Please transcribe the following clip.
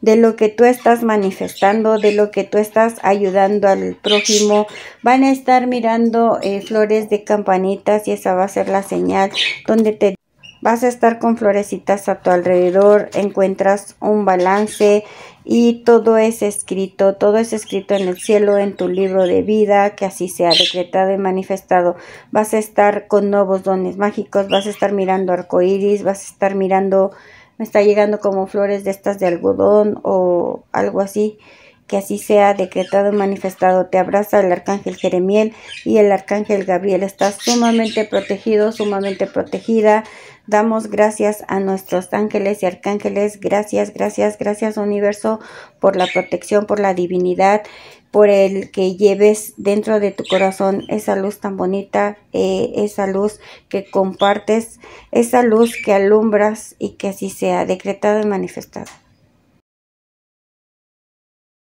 de lo que tú estás manifestando, de lo que tú estás ayudando al prójimo. Van a estar mirando eh, flores de campanitas y esa va a ser la señal donde te vas a estar con florecitas a tu alrededor, encuentras un balance y todo es escrito, todo es escrito en el cielo, en tu libro de vida, que así sea decretado y manifestado. Vas a estar con nuevos dones mágicos, vas a estar mirando arcoíris, vas a estar mirando me está llegando como flores de estas de algodón o algo así, que así sea decretado y manifestado. Te abraza el arcángel Jeremiel y el arcángel Gabriel. Estás sumamente protegido, sumamente protegida. Damos gracias a nuestros ángeles y arcángeles. Gracias, gracias, gracias universo por la protección, por la divinidad por el que lleves dentro de tu corazón esa luz tan bonita, eh, esa luz que compartes, esa luz que alumbras y que así sea decretada y manifestada.